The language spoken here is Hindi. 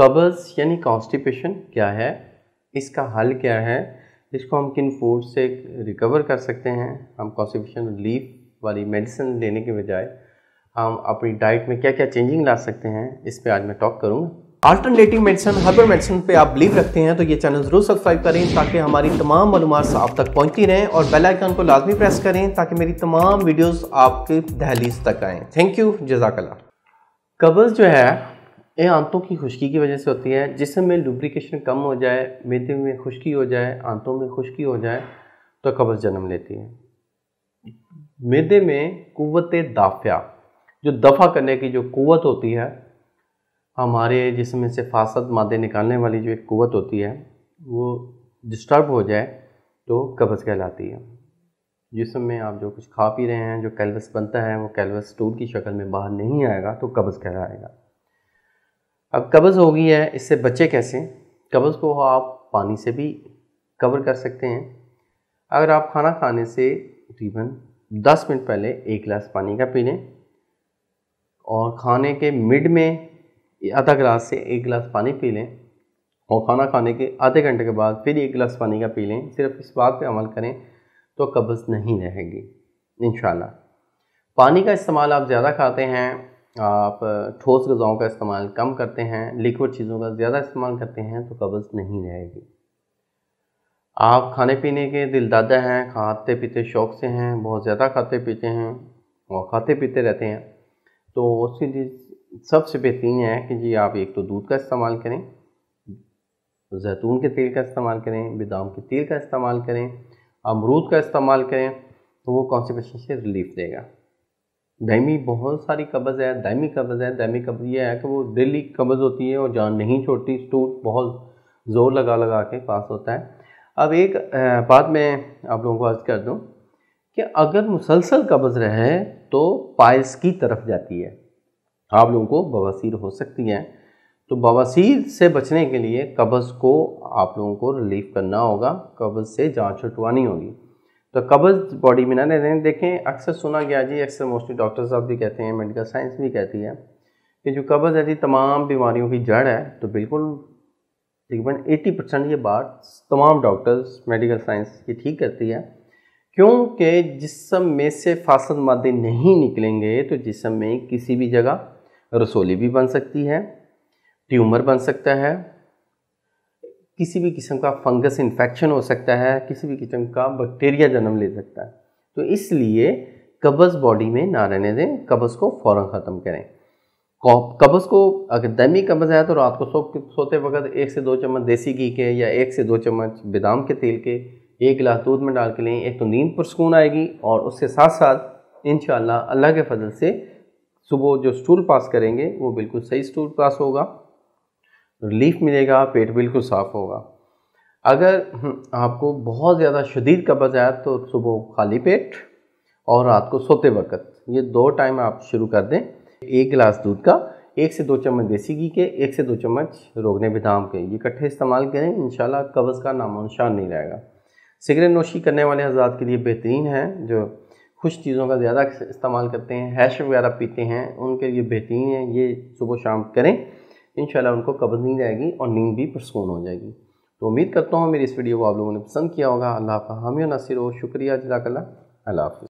कब्ज़ यानी कॉन्स्टिपेशन क्या है इसका हल क्या है इसको हम किन फूड से रिकवर कर सकते हैं हम कॉन्स्टिपेशन रिलीफ वाली मेडिसिन लेने के बजाय हम अपनी डाइट में क्या क्या चेंजिंग ला सकते हैं इस पर आज मैं टॉक करूँगा अल्टरनेटिव मेडिसिन हर्बल मेडिसिन पे आप बिलीव रखते हैं तो ये चैनल ज़रूर सब्सक्राइब करें ताकि हमारी तमाम मालूम आप तक पहुंचती रहें और बेल आइकन को लाजमी प्रेस करें ताकि मेरी तमाम वीडियोस आपके दहलीज तक आएँ थैंक यू जजाकला कब्ज़ जो है ये आंतों की खुश्की की वजह से होती है जिसम में लुब्रिकेशन कम हो जाए मेदे में खुश्की हो जाए आंतों में खुश्की हो जाए तो कब्ज़ जन्म लेती है मेदे में कुत दाफिया जो दफ़ा करने की जो कुत होती है हमारे जिसमें से फासद मादे निकालने वाली जो एक कुत होती है वो डिस्टर्ब हो जाए तो कब्ज़ कहलाती है जिसम में आप जो कुछ खा पी रहे हैं जो कैलवस बनता है वो कैलवस स्टोर की शक्ल में बाहर नहीं आएगा तो कब्ज़ कहलाएगा अब कब्ज़ हो गई है इससे बचे कैसे कब्ज़ को आप पानी से भी कवर कर सकते हैं अगर आप खाना खाने से तकरीबन 10 मिनट पहले एक गिलास पानी का पी लें और खाने के मिड में आधा गिलास से एक गिलास पानी पी लें और खाना खाने के आधे घंटे के बाद फिर एक गिलास पानी का पी लें सिर्फ इस बात पे अमल करें तो कब्ज़ नहीं रहेगी इन पानी का इस्तेमाल आप ज़्यादा खाते हैं आप ठोस गज़ाओं का इस्तेमाल कम करते हैं लिक्विड चीज़ों का ज़्यादा इस्तेमाल करते हैं तो कब्ज़ नहीं रहेगी आप खाने पीने के दिलदादा हैं खाते पीते शौक से हैं बहुत ज़्यादा खाते पीते हैं और खाते पीते रहते हैं तो उसकी चीज़ सबसे बेहतरीन है कि जी आप एक तो दूध का इस्तेमाल करें जैतून के तेल का इस्तेमाल करें बादाम के तेल का इस्तेमाल करें अमरूद का इस्तेमाल करें तो वो कॉन्स्टिपेशन से रिलीफ देगा दहमी बहुत सारी कब्ज़ है दहमी कब्ज़ है दायमी कब्ज़ ये है कि वो डेली कब्ज़ होती है और जान नहीं छोड़ती स्टूट बहुत ज़ोर लगा लगा के पास होता है अब एक बात मैं आप लोगों को अर्ज़ कर दूँ कि अगर मुसलसल कब्ज़ रहे तो पायस की तरफ जाती है आप लोगों को बवासीर हो सकती है तो बवासीर से बचने के लिए कब्ज़ को आप लोगों को रिलीफ करना होगा कब्ज़ से जान छुटवानी होगी तो कब्ज़ बॉडी में ना रहने देखें अक्सर सुना गया जी अक्सर मोस्टली डॉक्टर साहब भी कहते हैं मेडिकल साइंस भी कहती है कि जो कब्ज़ है जी तमाम बीमारियों की जड़ है तो बिल्कुल तकरीबन 80 परसेंट ये बात तमाम डॉक्टर्स मेडिकल साइंस की ठीक करती है क्योंकि जिसम में से फासद मादे नहीं निकलेंगे तो जिसम में किसी भी जगह रसोली भी बन सकती है ट्यूमर बन सकता है किसी भी किस्म का फंगस इन्फेक्शन हो सकता है किसी भी किस्म का बैक्टीरिया जन्म ले सकता है तो इसलिए कब्ज़ बॉडी में ना रहने दें कब्ज़ को फ़ौर ख़त्म करें कब्ज़ को अगर दमी कब्ज़ है तो रात को सो सोते वक्त एक से दो चम्मच देसी घी के या एक से दो चम्मच बादाम के तेल के एक गिलास दूध में डाल के लें एक तो नींद पुरस्कून आएगी और उसके साथ साथ इन अल्लाह के फजल से सुबह जो स्टूल पास करेंगे वो बिल्कुल सही स्टूल पास होगा रिलीफ मिलेगा पेट बिल्कुल साफ़ होगा अगर हम्म, आपको बहुत ज़्यादा शदीद कब्ज़ आया तो सुबह खाली पेट और रात को सोते वक्त ये दो टाइम आप शुरू कर दें एक गिलास दूध का एक से दो चम्मच देसी घी के एक से दो चम्मच रोगने बदाम के ये इकट्ठे इस्तेमाल करें इन कब्ज़ का नामो नहीं रहेगा सिगरेट नोशी करने वाले हजरात के लिए बेहतरीन है जो खुश चीज़ों का ज़्यादा इस्तेमाल करते हैं हैश वगैरह पीते हैं उनके लिए बेहतरीन है ये सुबह शाम करें इन उनको कब्ज़ नहीं जाएगी और नींद भी पुरसकून हो जाएगी तो उम्मीद करता हूँ मेरी इस वीडियो को आप लोगों ने पसंद किया होगा अल्लाह का हामी नसर हो शुक्रिया जजाकल्ला अल्लाह हाफ़